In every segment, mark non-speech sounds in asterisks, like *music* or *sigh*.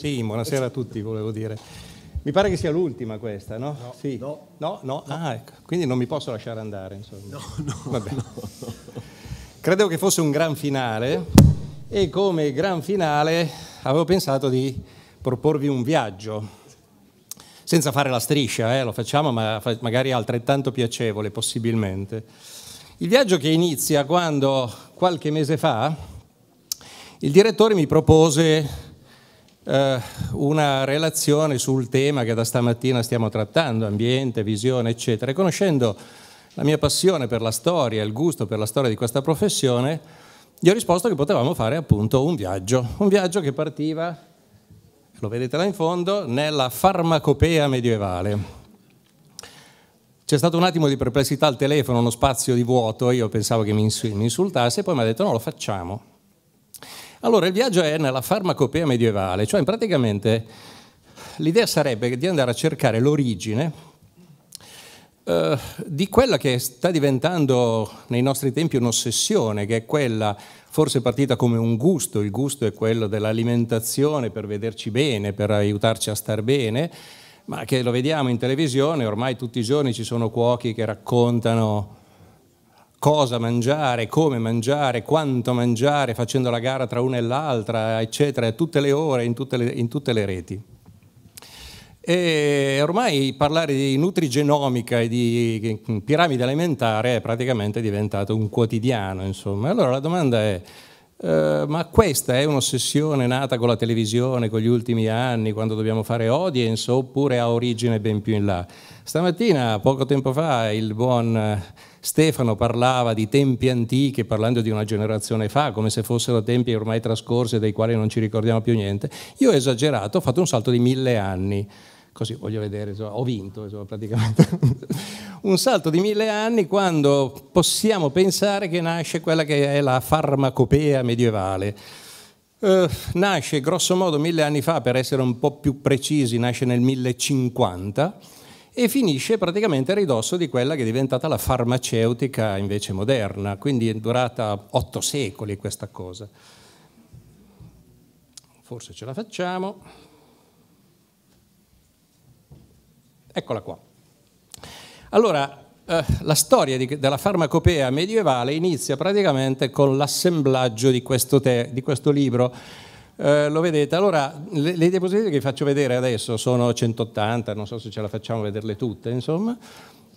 Sì, buonasera a tutti, volevo dire. Mi pare che sia l'ultima questa, no? No, sì. no. no, no. Ah, ecco. quindi non mi posso lasciare andare, insomma. No, no, Vabbè. no. Credevo che fosse un gran finale e come gran finale avevo pensato di proporvi un viaggio, senza fare la striscia, eh, lo facciamo, ma magari altrettanto piacevole possibilmente. Il viaggio che inizia quando qualche mese fa il direttore mi propose eh, una relazione sul tema che da stamattina stiamo trattando, ambiente, visione, eccetera. E conoscendo la mia passione per la storia, il gusto per la storia di questa professione, gli ho risposto che potevamo fare appunto un viaggio, un viaggio che partiva, lo vedete là in fondo, nella farmacopea medievale. C'è stato un attimo di perplessità al telefono, uno spazio di vuoto, io pensavo che mi insultasse, poi mi ha detto no, lo facciamo. Allora, il viaggio è nella farmacopea medievale, cioè praticamente l'idea sarebbe di andare a cercare l'origine eh, di quella che sta diventando nei nostri tempi un'ossessione, che è quella forse partita come un gusto, il gusto è quello dell'alimentazione per vederci bene, per aiutarci a star bene, ma che lo vediamo in televisione, ormai tutti i giorni ci sono cuochi che raccontano cosa mangiare, come mangiare, quanto mangiare, facendo la gara tra una e l'altra, eccetera, a tutte le ore, in tutte le, in tutte le reti. E ormai parlare di nutrigenomica e di mm, piramide alimentare è praticamente diventato un quotidiano, insomma. Allora la domanda è, eh, ma questa è un'ossessione nata con la televisione, con gli ultimi anni, quando dobbiamo fare audience, oppure ha origine ben più in là? Stamattina, poco tempo fa, il buon Stefano parlava di tempi antichi, parlando di una generazione fa, come se fossero tempi ormai trascorsi dei quali non ci ricordiamo più niente. Io ho esagerato, ho fatto un salto di mille anni così voglio vedere, insomma, ho vinto insomma, praticamente. *laughs* un salto di mille anni quando possiamo pensare che nasce quella che è la farmacopea medievale. Eh, nasce grosso modo mille anni fa, per essere un po' più precisi, nasce nel 1050 e finisce praticamente a ridosso di quella che è diventata la farmaceutica invece moderna, quindi è durata otto secoli questa cosa. Forse ce la facciamo. Eccola qua. Allora, eh, la storia di, della farmacopea medievale inizia praticamente con l'assemblaggio di, di questo libro eh, lo vedete, allora le, le diapositive che vi faccio vedere adesso sono 180, non so se ce la facciamo vederle tutte, insomma.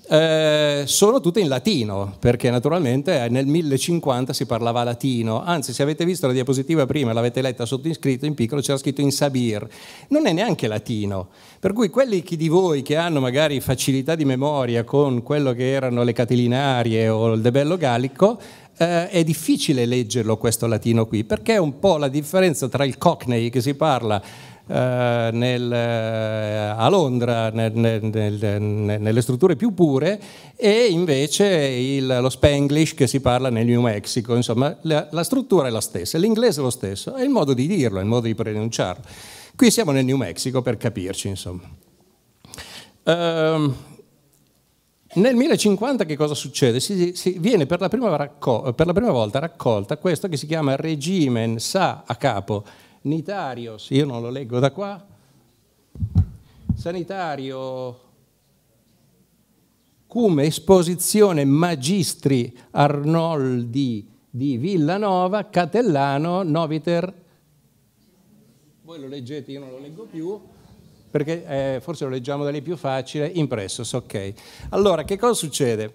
Eh, sono tutte in latino, perché naturalmente nel 1050 si parlava latino, anzi se avete visto la diapositiva prima, l'avete letta sotto iscritto in piccolo, c'era scritto in sabir, non è neanche latino, per cui quelli di voi che hanno magari facilità di memoria con quello che erano le catilinarie o il debello gallico, eh, è difficile leggerlo questo latino qui, perché è un po' la differenza tra il cockney che si parla eh, nel, eh, a Londra nel, nel, nelle strutture più pure e invece il, lo spanglish che si parla nel New Mexico, insomma la, la struttura è la stessa, l'inglese è lo stesso, è il modo di dirlo, è il modo di pronunciarlo. Qui siamo nel New Mexico per capirci, insomma. Eh, nel 1050 che cosa succede? Si, si viene per la, per la, prima volta raccolta questo che si chiama Regimen Sa a capo Nitarios, io non lo leggo da qua, Sanitario come Esposizione Magistri Arnoldi di Villanova, Catellano, Noviter, voi lo leggete, io non lo leggo più, perché eh, forse lo leggiamo da lì più facile, impresso, ok. Allora, che cosa succede?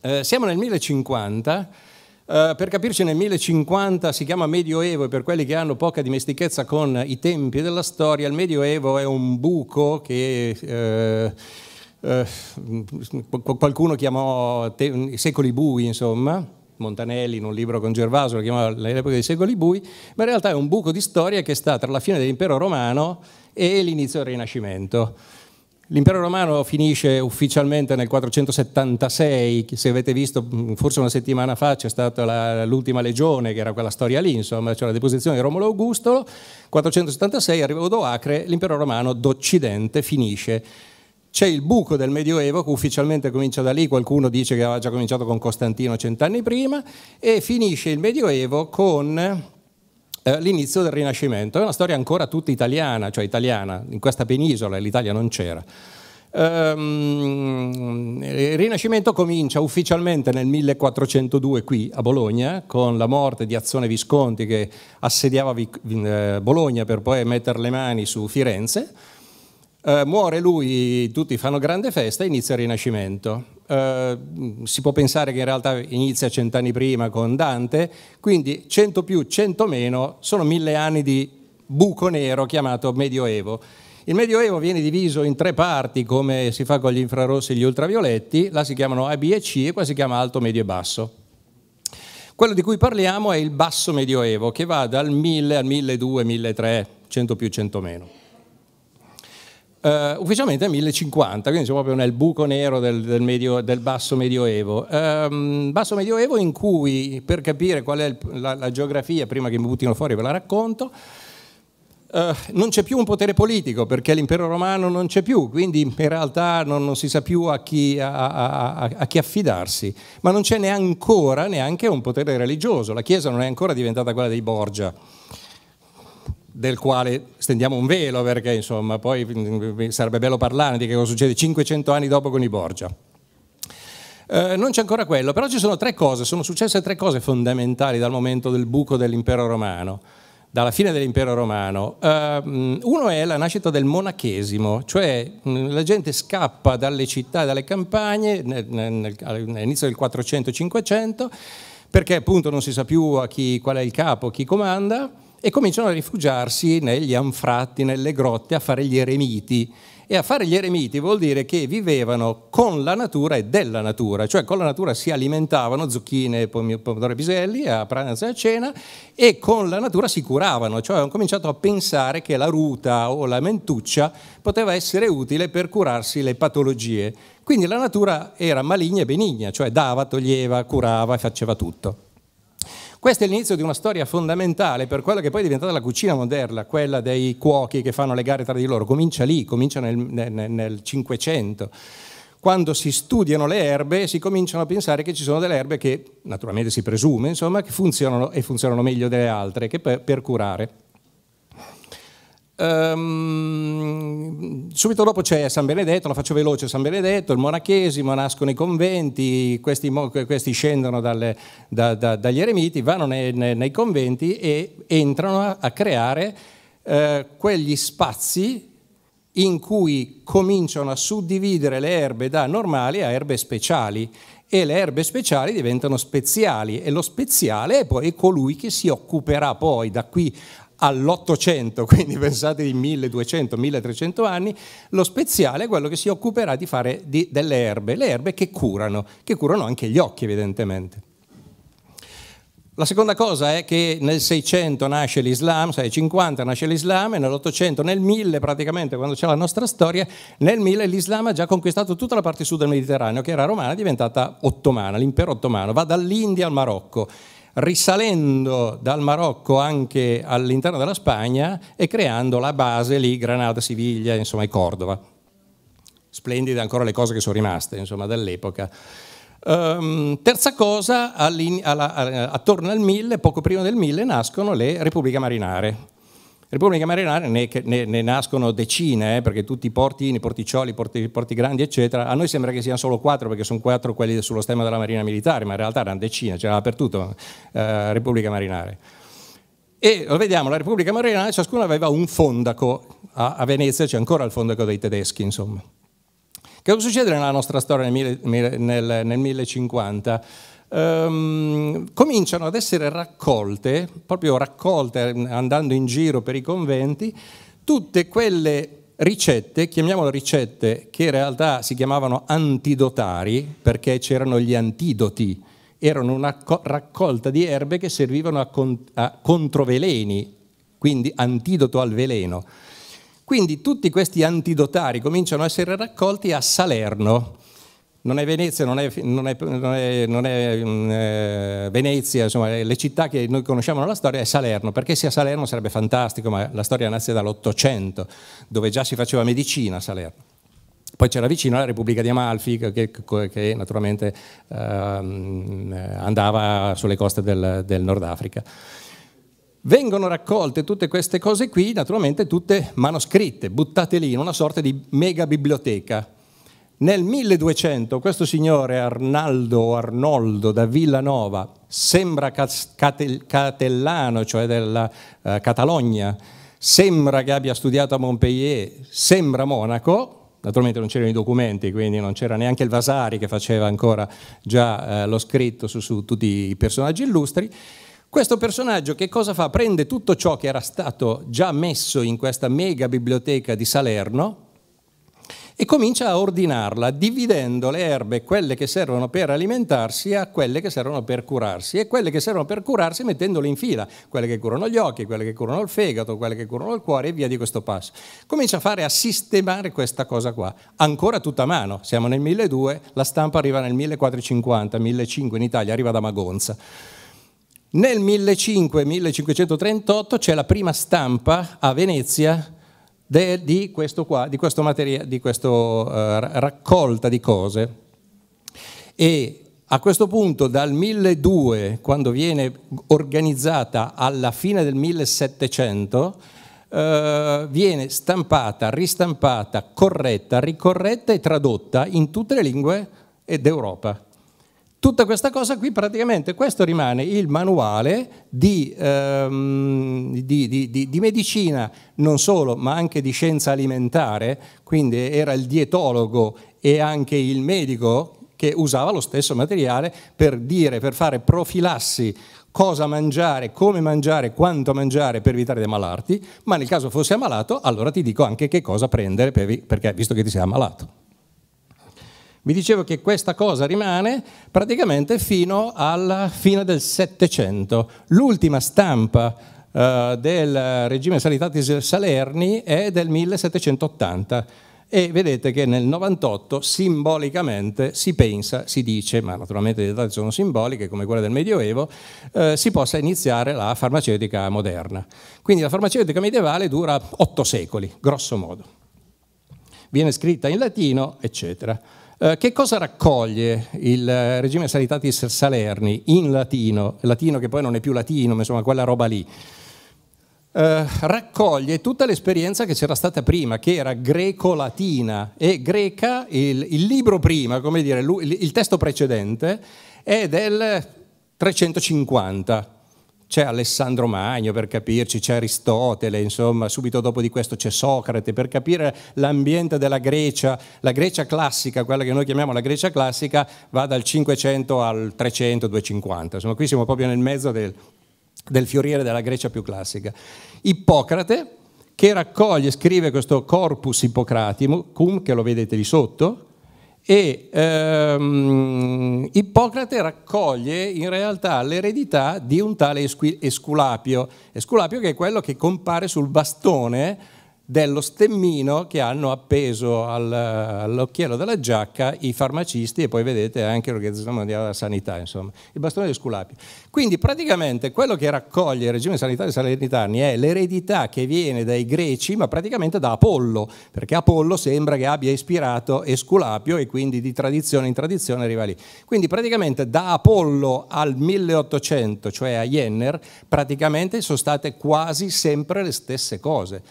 Eh, siamo nel 1050, eh, per capirci nel 1050 si chiama Medioevo e per quelli che hanno poca dimestichezza con i tempi della storia, il Medioevo è un buco che... Eh, eh, qualcuno chiamò te- secoli bui, insomma, Montanelli in un libro con Gervaso lo chiamava l'epoca dei secoli bui, ma in realtà è un buco di storia che sta tra la fine dell'impero romano e l'inizio del Rinascimento. L'impero romano finisce ufficialmente nel 476, se avete visto forse una settimana fa c'è stata l'ultima legione, che era quella storia lì, insomma, cioè la deposizione di Romolo Augusto, 476 arriva Odoacre, l'impero romano d'Occidente finisce. C'è il buco del Medioevo che ufficialmente comincia da lì, qualcuno dice che aveva già cominciato con Costantino cent'anni prima, e finisce il Medioevo con eh, l'inizio del Rinascimento. È una storia ancora tutta italiana, cioè italiana, in questa penisola l'Italia non c'era. Ehm, il Rinascimento comincia ufficialmente nel 1402 qui a Bologna con la morte di Azzone Visconti che assediava eh, Bologna per poi mettere le mani su Firenze eh, muore lui, tutti fanno grande festa e inizia il Rinascimento. Eh, si può pensare che in realtà inizia cent'anni prima con Dante, quindi 100 più 100 meno sono mille anni di buco nero chiamato Medioevo. Il Medioevo viene diviso in tre parti, come si fa con gli infrarossi e gli ultravioletti, là si chiamano A, B e C e qua si chiama alto, medio e basso. Quello di cui parliamo è il basso Medioevo, che va dal 1000 al 1200, 1300, 100 più 100 meno. Uh, ufficialmente è 1050, quindi siamo proprio nel buco nero del, del, medio, del basso medioevo. Um, basso medioevo in cui, per capire qual è il, la, la, geografia, prima che mi buttino fuori ve la racconto, uh, non c'è più un potere politico perché l'impero romano non c'è più, quindi in realtà non, non si sa più a chi, a, a, a chi affidarsi, ma non c'è neanche neanche un potere religioso, la Chiesa non è ancora diventata quella dei Borgia del quale stendiamo un velo perché insomma poi mm, mm, mm, sarebbe bello parlare di che cosa succede 500 anni dopo con i Borgia. Eh, non c'è ancora quello, però ci sono tre cose, sono successe tre cose fondamentali dal momento del buco dell'impero romano, dalla fine dell'impero romano. Eh, uno è la nascita del monachesimo, cioè la gente scappa dalle città e dalle campagne all'inizio del 400-500 perché appunto non si sa più chi, qual è il capo, chi comanda e cominciano a rifugiarsi negli anfratti, nelle grotte, a fare gli eremiti. E a fare gli eremiti vuol dire che vivevano con la natura e della natura, cioè con la natura si alimentavano zucchine, pomodori e piselli a pranzo e a cena e con la natura si curavano, cioè hanno cominciato a pensare che la ruta o la mentuccia poteva essere utile per curarsi le patologie. Quindi la natura era maligna e benigna, cioè dava, toglieva, curava e faceva tutto. Questo è l'inizio di una storia fondamentale per quella che poi è diventata la cucina moderna, quella dei cuochi che fanno le gare tra di loro. Comincia lì, comincia nel, Cinquecento. quando si studiano le erbe si cominciano a pensare che ci sono delle erbe che, naturalmente si presume, insomma, che funzionano e funzionano meglio delle altre, che per, per curare. Um, subito dopo c'è San Benedetto, la faccio veloce, San Benedetto, il monachesimo, nascono i conventi, questi, questi scendono dalle, da, da, dagli eremiti, vanno nei, nei, conventi e entrano a, a creare eh, quegli spazi in cui cominciano a suddividere le erbe da normali a erbe speciali e le erbe speciali diventano speziali e lo speziale è poi colui che si occuperà poi da qui all'Ottocento, *laughs* quindi pensate di 1200-1300 anni, lo speziale è quello che si occuperà di fare di, delle erbe, le erbe che curano, che curano anche gli occhi evidentemente. La seconda cosa è che nel 600 nasce l'Islam, 650 nasce l'Islam e nell'800, nel 1000 praticamente, quando c'è la nostra storia, nel 1000 l'Islam ha già conquistato tutta la parte sud del Mediterraneo, che era romana, è diventata ottomana, l'impero ottomano, va dall'India al Marocco risalendo dal Marocco anche all'interno della Spagna e creando la base lì, Granada, Siviglia, insomma, e Cordova. Splendide ancora le cose che sono rimaste, insomma, dall'epoca. Um, ehm, terza cosa, alla, attorno al 1000, poco prima del 1000, nascono le Repubbliche Marinare Repubblica Marinara ne, ne, ne nascono decine, eh, perché tutti i porti, i porticcioli, i porti, porti, grandi, eccetera. A noi sembra che siano solo quattro, perché sono quattro quelli sullo stemma della Marina Militare, ma in realtà erano decine, c'era dappertutto eh, Repubblica Marinare. E lo vediamo, la Repubblica Marinara, ciascuno aveva un fondaco, a, a Venezia c'è ancora il fondaco dei tedeschi, insomma. Che cosa succede nella nostra storia nel, nel, nel 1050? ehm, cominciano ad essere raccolte, proprio raccolte andando in giro per i conventi, tutte quelle ricette, chiamiamole ricette, che in realtà si chiamavano antidotari perché c'erano gli antidoti, erano una raccolta di erbe che servivano a, con a controveleni, quindi antidoto al veleno. Quindi tutti questi antidotari cominciano a essere raccolti a Salerno, non è Venezia, non è, non è, non è, non mm, è eh, Venezia, insomma, eh, le città che noi conosciamo nella storia è Salerno, perché sia Salerno sarebbe fantastico, ma la storia nasce dall'Ottocento, dove già si faceva medicina a Salerno. Poi c'era vicino la Repubblica di Amalfi che, che, che naturalmente ehm, eh, andava sulle coste del, del Nord Africa. Vengono raccolte tutte queste cose qui, naturalmente tutte manoscritte, buttate lì in una sorta di mega biblioteca nel 1200 questo signore Arnaldo Arnoldo da Villanova, sembra catel, catellano, cioè della eh, Catalogna, sembra che abbia studiato a Montpellier, sembra monaco, naturalmente non c'erano i documenti, quindi non c'era neanche il Vasari che faceva ancora già eh, lo scritto su, su tutti i personaggi illustri, questo personaggio che cosa fa? Prende tutto ciò che era stato già messo in questa mega biblioteca di Salerno, e comincia a ordinarla, dividendo le erbe, quelle che servono per alimentarsi, a quelle che servono per curarsi, e quelle che servono per curarsi mettendole in fila, quelle che curano gli occhi, quelle che curano il fegato, quelle che curano il cuore e via di questo passo. Comincia a fare, a sistemare questa cosa qua, ancora tutta a mano, siamo nel 1002, la stampa arriva nel 1450, 1500 in Italia, arriva da Magonza. Nel 1500-1538 c'è la prima stampa a Venezia de, di, questo qua, di, questo materia, di questa uh, eh, raccolta di cose. E a questo punto dal 1200, quando viene organizzata alla fine del 1700, eh, viene stampata, ristampata, corretta, ricorretta e tradotta in tutte le lingue d'Europa. Tutta questa cosa qui praticamente, questo rimane il manuale di, ehm, di, di, di, medicina, non solo, ma anche di scienza alimentare, quindi era il dietologo e anche il medico che usava lo stesso materiale per dire, per fare profilassi cosa mangiare, come mangiare, quanto mangiare per evitare di ammalarti, ma nel caso fossi ammalato allora ti dico anche che cosa prendere perché, visto che ti sei ammalato. Vi dicevo che questa cosa rimane praticamente fino alla fine del Settecento. L'ultima stampa eh, del regime Sanitatis Salerni è del 1780 e vedete che nel 98 simbolicamente si pensa, si dice, ma naturalmente le date sono simboliche come quelle del Medioevo, eh, si possa iniziare la farmaceutica moderna. Quindi la farmaceutica medievale dura otto secoli, grosso modo. Viene scritta in latino, eccetera. Eh, che cosa raccoglie il eh, regime sanitatis salerni in latino, latino che poi non è più latino, ma insomma quella roba lì? Eh, raccoglie tutta l'esperienza che c'era stata prima, che era greco-latina e greca, il, il libro prima, come dire, il, il testo precedente, è del 350 c'è Alessandro Magno per capirci, c'è Aristotele, insomma, subito dopo di questo c'è Socrate per capire l'ambiente della Grecia, la Grecia classica, quella che noi chiamiamo la Grecia classica, va dal 500 al 300, 250, insomma, qui siamo proprio nel mezzo del, del fiorire della Grecia più classica. Ippocrate che raccoglie, scrive questo corpus Hippocraticum, che lo vedete lì sotto, e ehm, Ippocrate raccoglie in realtà l'eredità di un tale Esculapio, Esculapio che è quello che compare sul bastone dello stemmino che hanno appeso al, all'occhiello della giacca i farmacisti e poi vedete anche l'Organizzazione Mondiale della Sanità, insomma, il bastone di Sculapio. Quindi praticamente quello che raccoglie il regime sanitario salernitani è l'eredità che viene dai greci, ma praticamente da Apollo, perché Apollo sembra che abbia ispirato Esculapio e quindi di tradizione in tradizione arriva lì. Quindi praticamente da Apollo al 1800, cioè a Jenner, praticamente sono state quasi sempre le stesse cose.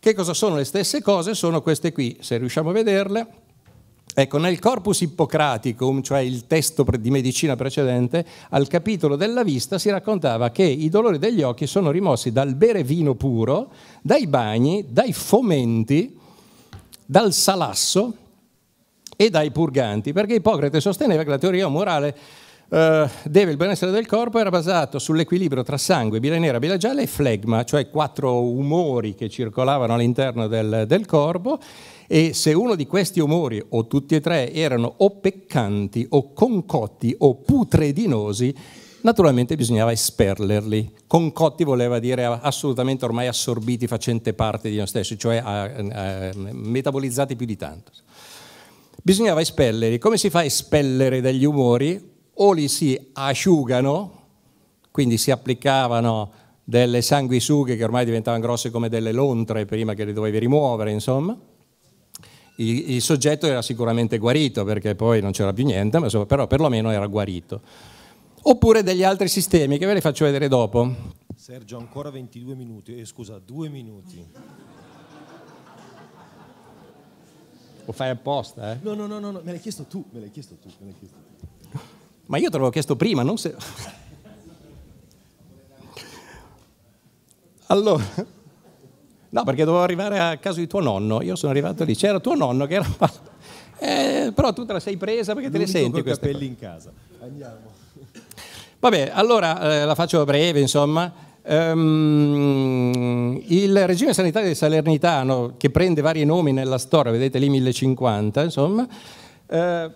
Che cosa sono le stesse cose? Sono queste qui, se riusciamo a vederle. Ecco, nel Corpus ippocraticum, cioè il testo di medicina precedente, al capitolo della vista si raccontava che i dolori degli occhi sono rimossi dal bere vino puro, dai bagni, dai fomenti, dal salasso e dai purganti, perché Ippocrate sosteneva che la teoria morale eh, deve il benessere del corpo era basato sull'equilibrio tra sangue, bile nera, bile gialla e flegma, cioè quattro umori che circolavano all'interno del, del corpo e se uno di questi umori o tutti e tre erano o peccanti o concotti o putredinosi, naturalmente bisognava esperlerli. Concotti voleva dire assolutamente ormai assorbiti, facente parte di noi stessi, cioè metabolizzati più di tanto. Bisognava espellerli. Come si fa a espellere degli umori? o li si asciugano, quindi si applicavano delle sanguisughe che ormai diventavano grosse come delle lontre prima che le dovevi rimuovere, insomma. Il, il soggetto era sicuramente guarito perché poi non c'era più niente, ma insomma, però perlomeno era guarito. Oppure degli altri sistemi che ve li faccio vedere dopo. Sergio, ancora 22 minuti, eh, scusa, 2 minuti. Lo fai apposta, eh? No, no, no, no, no, me l'hai chiesto tu, me l'hai chiesto tu, me l'hai chiesto tu. Ma io te l'avevo chiesto prima, non se... Allora, no, perché dovevo arrivare a casa di tuo nonno. Io sono arrivato lì, c'era tuo nonno che era. *laughs* Eh, però tu te la sei presa perché L'unico te le senti. Con i capelli cose. in casa. Andiamo. Vabbè, allora eh, la faccio breve, insomma. Um, il regime sanitario di Salernitano, che prende vari nomi nella storia, vedete lì 1050, insomma. Eh,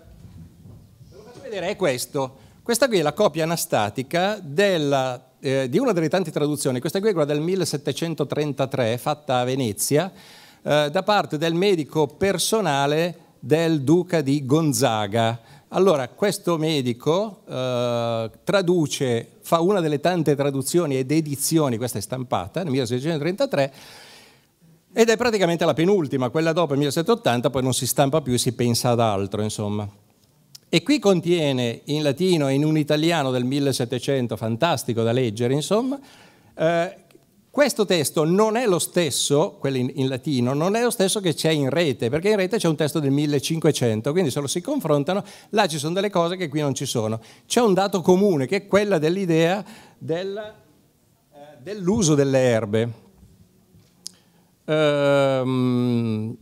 vedere è questo. Questa qui è la copia anastatica della, eh, di una delle tante traduzioni, questa qui è quella del 1733 fatta a Venezia eh, da parte del medico personale del duca di Gonzaga. Allora, questo medico eh, traduce, fa una delle tante traduzioni ed edizioni, questa è stampata nel 1633, ed è praticamente la penultima, quella dopo il 1780 poi non si stampa più, si pensa ad altro, insomma. E qui contiene in latino e in un italiano del 1700, fantastico da leggere, insomma, eh, questo testo non è lo stesso, quello in, in, latino, non è lo stesso che c'è in rete, perché in rete c'è un testo del 1500, quindi se lo si confrontano, là ci sono delle cose che qui non ci sono. C'è un dato comune, che è quella dell'idea del, eh, dell'uso delle erbe. Ehm,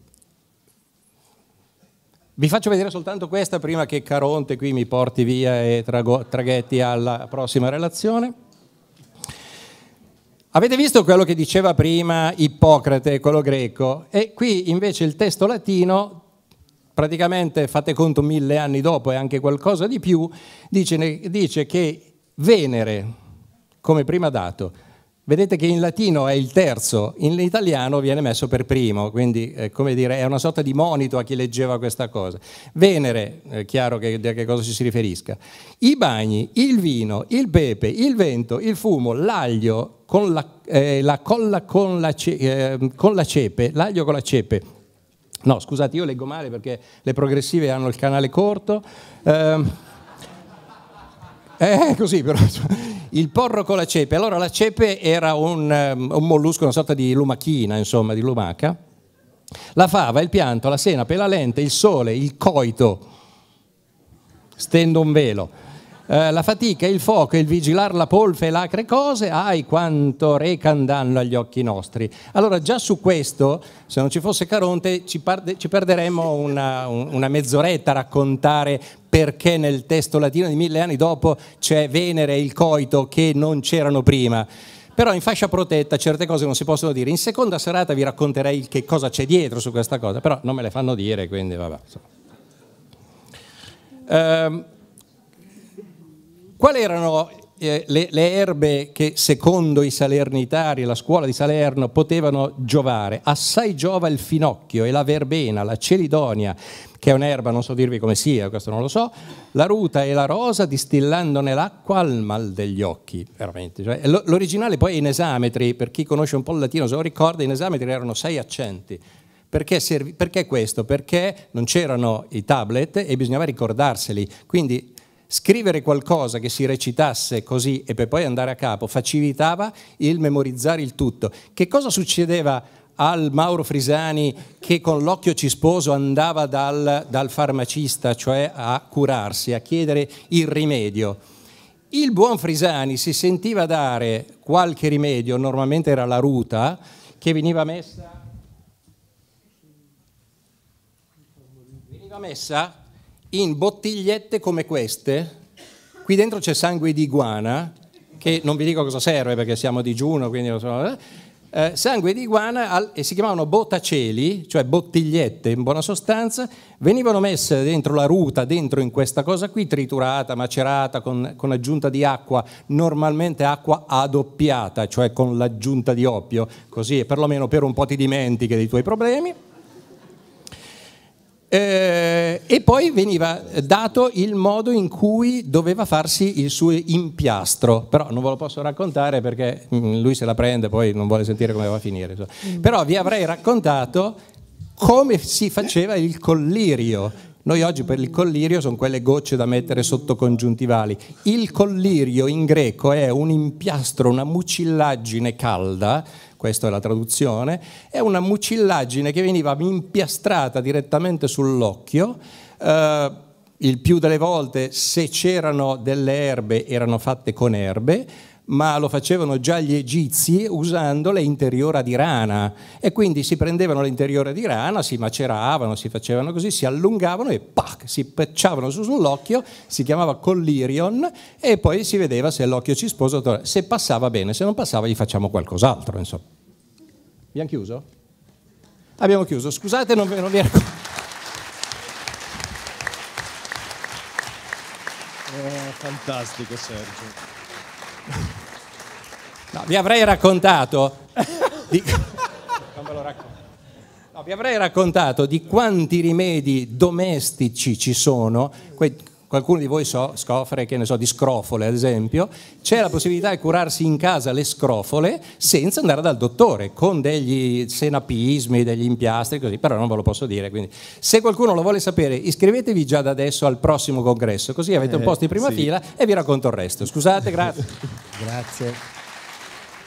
vi faccio vedere soltanto questa prima che Caronte qui mi porti via e trago, traghetti alla prossima relazione. Avete visto quello che diceva prima Ippocrate, quello greco, e qui invece il testo latino, praticamente fate conto mille anni dopo e anche qualcosa di più, dice, dice che Venere, come prima dato, Vedete che in latino è il terzo, in italiano viene messo per primo, quindi eh, come dire, è una sorta di monito a chi leggeva questa cosa. Venere, è eh, chiaro che, a che cosa ci si riferisca. I bagni, il vino, il pepe, il vento, il fumo, l'aglio con la, eh, la colla con la, ce, eh, con la cepe, l'aglio con la cepe. No, scusate, io leggo male perché le progressive hanno il canale corto. Ehm, *laughs* eh, è così però il porro con la cepe. Allora la cepe era un, ehm, un mollusco, una sorta di lumachina, insomma, di lumaca. La fava, il pianto, la senape, la lente, il sole, il coito. Stendo un velo eh, la fatica, il fuoco, il vigilare la polfe e l'acre cose, ai quanto recan danno agli occhi nostri. Allora già su questo, se non ci fosse Caronte, ci, parde, ci perderemmo una, un, una mezz'oretta a raccontare perché nel testo latino di mille anni dopo c'è Venere e il coito che non c'erano prima però in fascia protetta certe cose non si possono dire. In seconda serata vi racconterei che cosa c'è dietro su questa cosa, però non me le fanno dire, quindi vabbè. Ehm, quali erano eh, le, le erbe che secondo i salernitari, la scuola di Salerno, potevano giovare? Assai giova il finocchio e la verbena, la celidonia, che è un'erba, non so dirvi come sia, questo non lo so, la ruta e la rosa distillandone l'acqua al mal degli occhi, veramente. Cioè, l'originale poi è in esametri, per chi conosce un po' il latino se lo ricorda, in esametri erano sei accenti. Perché, serv- perché questo? Perché non c'erano i tablet e bisognava ricordarseli, quindi scrivere qualcosa che si recitasse così e per poi andare a capo facilitava il memorizzare il tutto. Che cosa succedeva al Mauro Frisani che con l'occhio cisposo andava dal, dal farmacista, cioè a curarsi, a chiedere il rimedio? Il buon Frisani si sentiva dare qualche rimedio, normalmente era la ruta, che veniva messa... Veniva messa in bottigliette come queste. Qui dentro c'è sangue di iguana, che non vi dico cosa serve perché siamo a digiuno, quindi lo so. Eh, eh, sangue di iguana al, e si chiamavano botaceli, cioè bottigliette in buona sostanza, venivano messe dentro la ruta, dentro in questa cosa qui, triturata, macerata, con, con aggiunta di acqua, normalmente acqua adoppiata, cioè con l'aggiunta di oppio, così perlomeno per un po' ti dimentichi dei tuoi problemi. Eh, e poi veniva dato il modo in cui doveva farsi il suo impiastro, però non ve lo posso raccontare perché mm, lui se la prende, poi non vuole sentire come va a finire. Mm. Però vi avrei raccontato come si faceva il collirio. Noi oggi per il collirio sono quelle gocce da mettere sotto congiuntivali. Il collirio in greco è un impiastro, una mucillaggine calda questa è la traduzione, è una mucillaggine che veniva impiastrata direttamente sull'occhio. Eh, il più delle volte, se c'erano delle erbe, erano fatte con erbe ma lo facevano già gli egizi usando le di rana e quindi si prendevano le di rana, si maceravano, si facevano così, si allungavano e pac, si pecciavano su sull'occhio, si chiamava collirion e poi si vedeva se l'occhio ci sposa, se passava bene, se non passava gli facciamo qualcos'altro, insomma. Abbiamo chiuso? Abbiamo chiuso, scusate non, non vi ero... Eh, fantastico Sergio. No, vi avrei raccontato di... *laughs* no, vi avrei raccontato di quanti rimedi domestici ci sono, que- qualcuno di voi so, scoffre che ne so, di scrofole ad esempio, c'è la possibilità di curarsi in casa le scrofole senza andare dal dottore, con degli senapismi, degli impiastri, così, però non ve lo posso dire. Quindi. Se qualcuno lo vuole sapere, iscrivetevi già da adesso al prossimo congresso, così avete un eh, posto in prima eh, sì. fila e vi racconto il resto. Scusate, grazie. *laughs* grazie.